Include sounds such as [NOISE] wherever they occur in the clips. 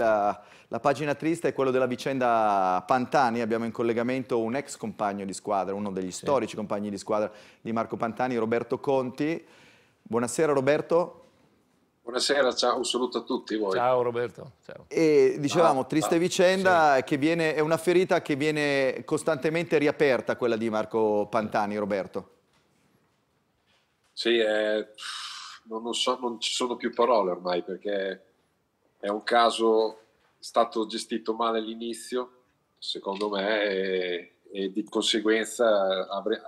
La, la, pagina triste è quella della vicenda Pantani, abbiamo in collegamento un ex compagno di squadra, uno degli sì. storici compagni di squadra di Marco Pantani, Roberto Conti. Buonasera Roberto. Buonasera, ciao, un saluto a tutti voi. Ciao Roberto. Ciao. E dicevamo, ah, triste ah, vicenda, sì. che viene, è una ferita che viene costantemente riaperta quella di Marco Pantani, Roberto. Sì, eh, non, so, non ci sono più parole ormai perché è un caso stato gestito male all'inizio, secondo me, e, e di conseguenza avre,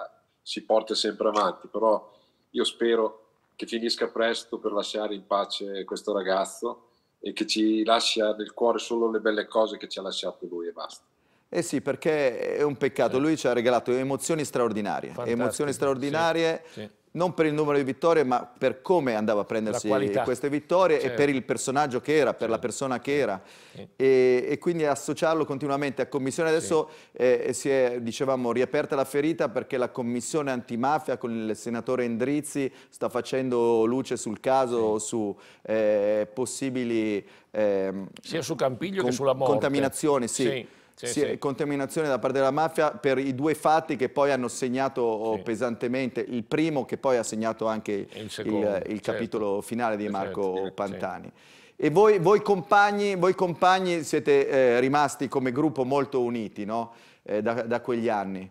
si porta sempre avanti. Però io spero che finisca presto per lasciare in pace questo ragazzo e che ci lascia nel cuore solo le belle cose che ci ha lasciato lui e basta. Eh sì, perché è un peccato, lui ci ha regalato emozioni straordinarie, Fantastico. emozioni straordinarie sì, sì non per il numero di vittorie, ma per come andava a prendersi queste vittorie certo. e per certo. il personaggio che era, per certo. la persona che era. Sì. E, e, quindi associarlo continuamente a commissione. Adesso sì. eh, si è, dicevamo, riaperta la ferita perché la commissione antimafia con il senatore Endrizzi sta facendo luce sul caso, sì. su eh, possibili... Eh, Sia su Campiglio che sulla morte. Contaminazioni, sì sì, sì. contaminazione da parte della mafia per i due fatti che poi hanno segnato oh, sì. pesantemente, il primo che poi ha segnato anche il, secondo, il, il certo. capitolo finale di Marco certo. Pantani. E voi, voi, compagni, voi, compagni, siete eh, rimasti come gruppo molto uniti no? eh, da, da, quegli anni?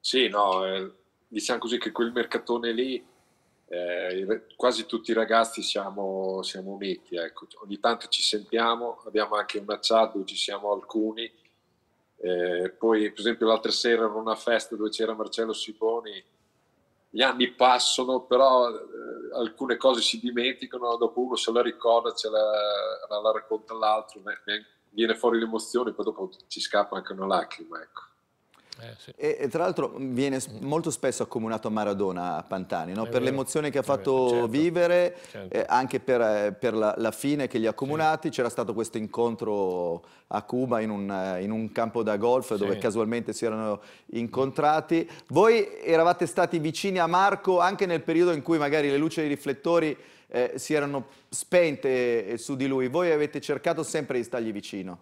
Sì, no, eh, diciamo così che quel mercatone lì eh, quasi tutti i ragazzi siamo, siamo uniti, ecco. ogni tanto ci sentiamo, abbiamo anche una chat dove ci siamo alcuni, eh, poi per esempio l'altra sera in una festa dove c'era Marcello Siboni, gli anni passano, però eh, alcune cose si dimenticano, dopo uno se la ricorda, ce la, la racconta l'altro, viene fuori l'emozione, poi dopo ci scappa anche una lacrima. Ecco. Eh, e, e, tra l'altro mm, viene molto spesso accomunato a Maradona, a Pantani, no? per l'emozione che ha fatto certo, vivere, certo. Eh, anche per, eh, per la, la, fine che gli ha accomunati. Sì. C'era stato questo incontro a Cuba in un, eh, in un campo da golf dove casualmente si erano incontrati. Voi eravate stati vicini a Marco anche nel periodo in cui magari le luci dei riflettori eh, si erano spente su di lui. Voi avete cercato sempre di stargli vicino.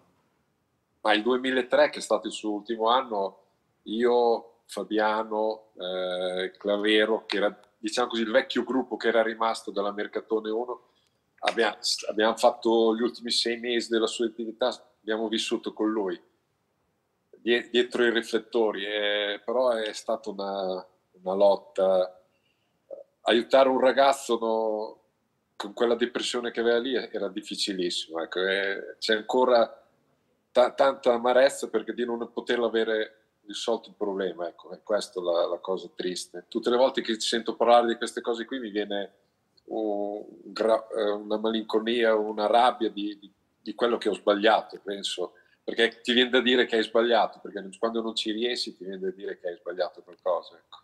Ma il 2003, che è stato il suo ultimo anno, io, Fabiano, eh, Clavero, che era diciamo così, il vecchio gruppo che era rimasto dalla Mercatone 1, abbiamo, abbiamo fatto gli ultimi sei mesi della sua attività, abbiamo vissuto con lui dietro i riflettori, eh, però è stata una, una, lotta. Aiutare un ragazzo no, con quella depressione che aveva lì era difficilissimo. Ecco. c'è ancora t- tanta amarezza perché di non poterlo avere risolto il problema, ecco, è questa la, la cosa triste. Tutte le volte che sento parlare di queste cose qui mi viene eh, una malinconia, una rabbia di, di, di, quello che ho sbagliato, penso, perché ti viene da dire che hai sbagliato, perché quando non ci riesci ti viene da dire che hai sbagliato qualcosa. Ecco.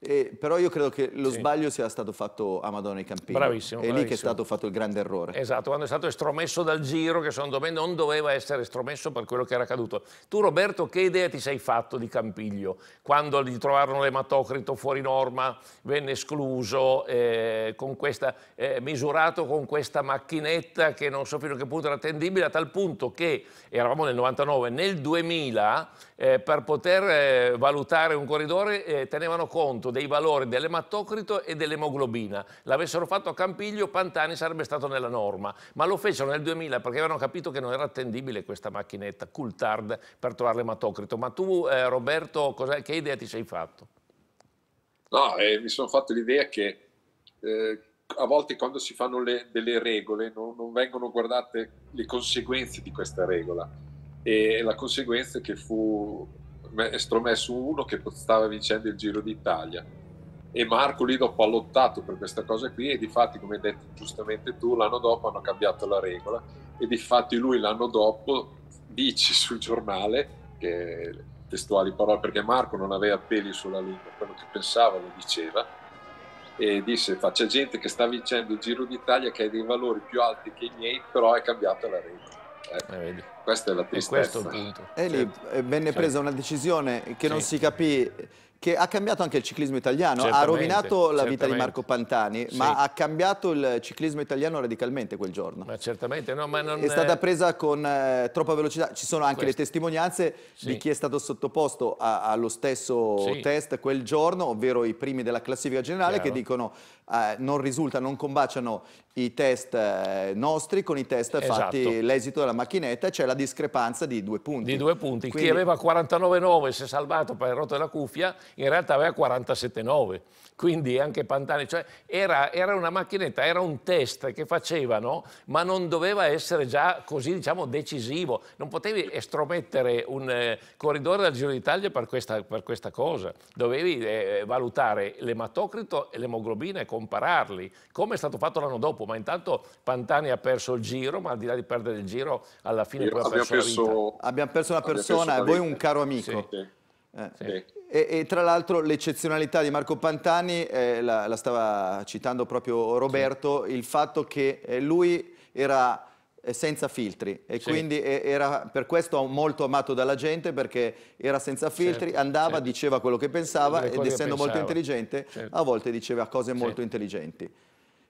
Eh, però io credo che lo sì. sbaglio sia stato fatto a Madonna e Campini. Bravissimo. È bravissimo. lì che è stato fatto il grande errore. Esatto, quando è stato estromesso dal giro, che secondo me non doveva essere estromesso per quello che era accaduto. Tu Roberto, che idea ti sei fatto di Campiglio? Quando gli trovarono l'ematocrito fuori norma, venne escluso, eh, con questa, eh, misurato con questa macchinetta che non so fino a che punto era attendibile, a tal punto che, eravamo nel 99, nel 2000, eh, per poter eh, valutare un corridore eh, tenevano conto conto dei valori dell'ematocrito e dell'emoglobina. L'avessero fatto a Campiglio, Pantani sarebbe stato nella norma, ma lo fecero nel 2000 perché avevano capito che non era attendibile questa macchinetta Cultard per trovare l'ematocrito. Ma tu, eh, Roberto, che idea ti sei fatto? No, eh, mi sono fatto l'idea che eh, a volte quando si fanno le, delle regole non, non, vengono guardate le conseguenze di questa regola e la conseguenza che fu estromesso uno che stava vincendo il Giro d'Italia e Marco lì dopo ha lottato per questa cosa qui e di fatti come hai detto giustamente tu l'anno dopo hanno cambiato la regola e di fatti lui l'anno dopo dice sul giornale che testuali parole perché Marco non aveva peli sulla lingua quello che pensava lo diceva e disse faccia gente che sta vincendo il Giro d'Italia che ha dei valori più alti che i miei però è cambiata la regola Ecco. Eh, eh Questa è la tristezza. È e lì certo. Eh, venne presa una decisione che sì. non si capì, che ha cambiato anche il ciclismo italiano, certamente, ha rovinato la certamente. vita di Marco Pantani, sì. ma ha cambiato il ciclismo italiano radicalmente quel giorno. Ma certamente, no, ma non... È stata presa con eh, troppa velocità, ci sono anche Questo. le testimonianze sì. di chi è stato sottoposto a, allo stesso test quel giorno, ovvero i primi della classifica generale, Chiaro. che dicono eh, non risulta, non combaciano i test eh, nostri con i test esatto. fatti l'esito della macchinetta c'è la discrepanza di due punti. Di due punti. Quindi... Chi aveva 49,9 si è salvato per il rotto della cuffia, in realtà aveva 47,9. Quindi anche Pantani, cioè era, era, una macchinetta, era un test che facevano, ma non doveva essere già così diciamo decisivo. Non potevi estromettere un eh, corridore dal Giro d'Italia per questa, per questa, cosa. Dovevi eh, valutare l'ematocrito e l'emoglobina e compararli, come è stato fatto l'anno dopo ma intanto Pantani ha perso il giro, ma al di là di perdere il giro, alla fine Io poi ha perso, perso Abbiamo perso una persona, perso voi un caro amico. Sì. Eh. Sì. E, e, tra l'altro l'eccezionalità di Marco Pantani, eh, la, la, stava citando proprio Roberto, sì. il fatto che eh, lui era eh, senza filtri e sì. quindi eh, era per questo molto amato dalla gente perché era senza filtri, certo, andava, certo. diceva quello che pensava ed essendo pensavo. molto intelligente certo. a volte diceva cose molto intelligenti.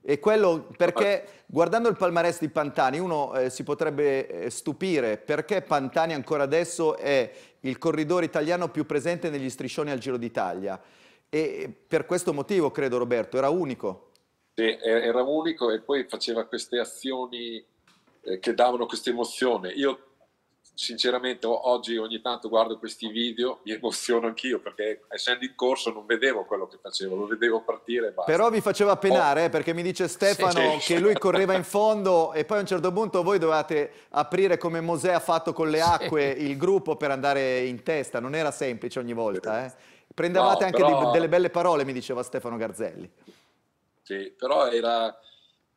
E quello perché guardando il palmarès di Pantani uno eh, si potrebbe eh, stupire perché Pantani ancora adesso è il corridore italiano più presente negli striscioni al Giro d'Italia. E per questo motivo, credo Roberto, era unico. Sì, era unico e poi faceva queste azioni eh, che davano questa emozione. Io sinceramente oggi ogni tanto guardo questi video, mi emoziono anch'io perché essendo in corso non vedevo quello che facevo, lo vedevo partire. Basta. Però vi faceva penare oh. Eh, perché mi dice Stefano sì, sì. che lui correva in [LAUGHS] fondo e poi a un certo punto voi dovevate aprire come Mosè ha fatto con le acque sì. il gruppo per andare in testa, non era semplice ogni volta. Eh? Prendevate no, anche però... delle belle parole, mi diceva Stefano Garzelli. Sì, però era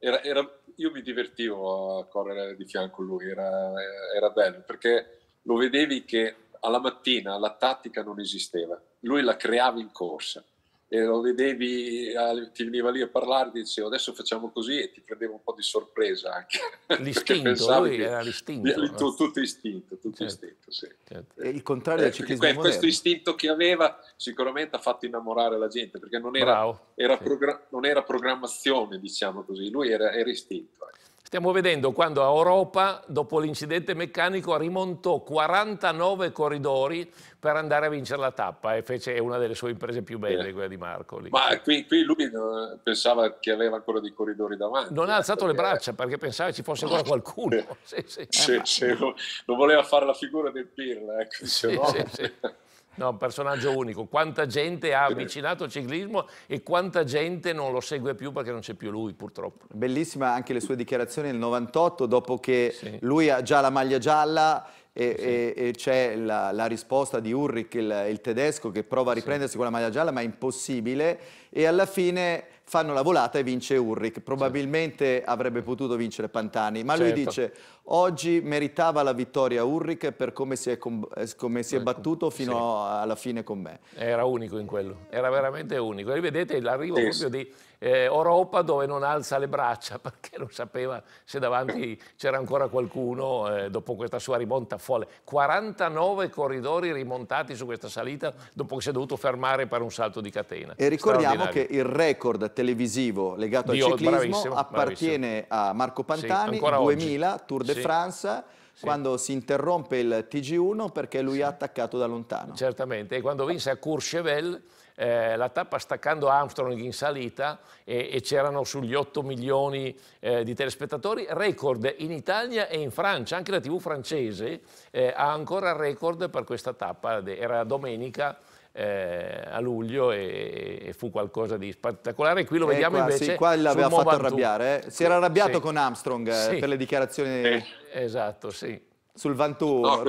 era, era, io mi divertivo a correre di fianco a lui, era, era bello perché lo vedevi che alla mattina la tattica non esisteva, lui la creava in corsa e lo vedevi, eh, ti veniva lì a parlare, dicevo adesso facciamo così e ti prendevo un po' di sorpresa anche. [LAUGHS] L'istinto, lui era l'istinto. Lì, eh. tu, tutto istinto, tutto certo. istinto, sì. Certo. il contrario eh, ciclismo Questo istinto che aveva sicuramente ha fatto innamorare la gente, perché non era, era, sì. progra- non era programmazione, diciamo così, lui era, era istinto. Eh. Stiamo vedendo quando a Europa, dopo l'incidente meccanico, rimontò 49 corridori per andare a vincere la tappa e fece una delle sue imprese più belle, eh. quella di Marcoli. Ma qui, qui lui eh, pensava che aveva ancora dei corridori davanti. Non ha eh, alzato perché... le braccia perché pensava ci fosse ancora qualcuno. [LAUGHS] sì, sì. Eh, ma... sì, Lo voleva fare la figura del Pirla, ecco, se no... No, un personaggio unico. Quanta gente ha avvicinato il ciclismo e quanta gente non lo segue più perché non c'è più lui, purtroppo. Bellissima anche le sue dichiarazioni nel 98, dopo che sì. lui ha già la maglia gialla e, sì. e, e c'è la, la, risposta di Ulrich, il, il, tedesco, che prova a riprendersi sì. con la maglia gialla, ma è impossibile. E alla fine fanno la volata e vince Urric. Probabilmente certo. avrebbe potuto vincere Pantani, ma certo. lui dice oggi meritava la vittoria Urric per come si è, eh, come si è ecco, battuto fino sì. alla fine con me. Era unico in quello, era veramente unico. E vedete l'arrivo sì. proprio di eh, Europa dove non alza le braccia [LAUGHS] perché non sapeva se davanti c'era ancora qualcuno eh, dopo questa sua rimonta folle. 49 corridori rimontati su questa salita dopo che si è dovuto fermare per un salto di catena. E ricordiamo che il record televisivo legato Dio, al ciclismo bravissimo, appartiene bravissimo. a Marco Pantani, sì, 2000, oggi. Tour de sì. France. Sì. quando si interrompe il TG1 perché lui sì. attaccato da lontano. Certamente, e quando vinse a Courchevel eh, la tappa staccando Armstrong in salita e, e c'erano sugli 8 milioni eh, di telespettatori, record in Italia e in Francia, anche la tv francese eh, ha ancora record per questa tappa, era domenica eh, a luglio e, e, fu qualcosa di spettacolare. Qui lo eh, vediamo eh, qua, invece. Sì, qua l'aveva fatto Mobantu. arrabbiare. Eh. Si era arrabbiato sì. con Armstrong eh, sì. per le dichiarazioni. Eh, esatto, sì. Sul Vantù. No,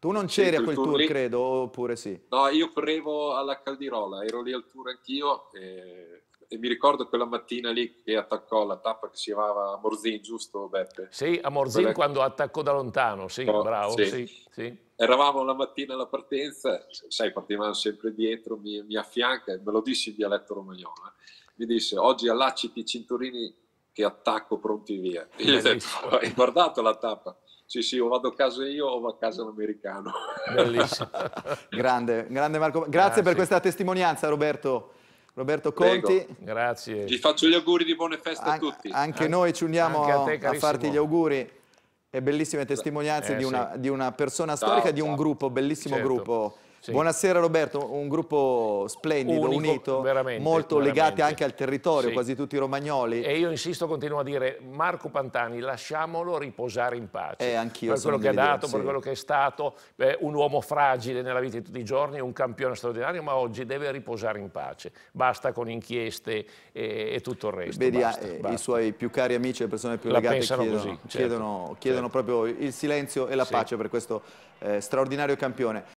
tu non c'eri a quel tour, tour credo, oppure sì? No, io correvo alla Caldirola, ero lì al tour anch'io e, e, mi ricordo quella mattina lì che attaccò la tappa che si chiamava Morzin, giusto Beppe? Sì, a Morzin Quella... quando attaccò da lontano, sì, oh, bravo, sì. Sì, sì. Eravamo la mattina alla partenza, sai, partivano sempre dietro, mi, mi affianca e me lo disse in dialetto romagnolo. Eh. Mi disse, oggi allacci i cinturini che attacco pronti via. E gli ho detto, hai guardato la tappa? Sì, sì, o vado a casa io o va a casa l'americano. Bellissimo. [LAUGHS] grande, grande Marco. Grazie, Grazie, per questa testimonianza, Roberto. Roberto Conti. Prego. Grazie. Ti faccio gli auguri di buone feste An a tutti. Anche An noi ci uniamo a, te, a, farti gli auguri. E bellissime testimonianze eh, di, una, sì. di, una, persona storica, e di un gruppo, bellissimo certo. gruppo. Sì. Buonasera Roberto, un gruppo splendido, Unico, unito, molto veramente. legati anche al territorio, sì. quasi tutti i romagnoli. E io insisto, continuo a dire, Marco Pantani lasciamolo riposare in pace. Eh, anch'io. Per quello che ha dato, sì. per quello che è stato, eh, un uomo fragile nella vita di tutti i giorni, un campione straordinario, ma oggi deve riposare in pace. Basta con inchieste e, eh, e tutto il resto. Vedi, basta, eh, basta. i suoi più cari amici, le persone più la legate chiedono, così, certo, chiedono, certo. chiedono, proprio il silenzio e la pace per questo eh, straordinario campione.